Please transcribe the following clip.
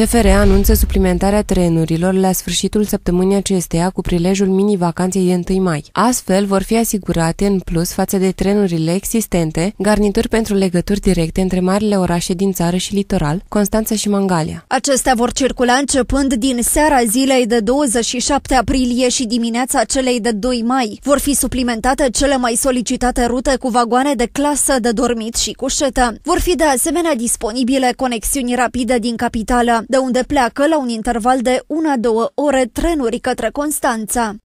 CFR anunță suplimentarea trenurilor la sfârșitul săptămânii acesteia cu prilejul mini-vacanței de 1 mai. Astfel, vor fi asigurate, în plus față de trenurile existente, garnituri pentru legături directe între marile orașe din țară și litoral, Constanța și Mangalia. Acestea vor circula începând din seara zilei de 27 aprilie și dimineața celei de 2 mai. Vor fi suplimentate cele mai solicitate rute cu vagoane de clasă de dormit și cu șetă. Vor fi de asemenea disponibile conexiuni rapide din capitală de unde pleacă la un interval de una două ore trenuri către Constanța.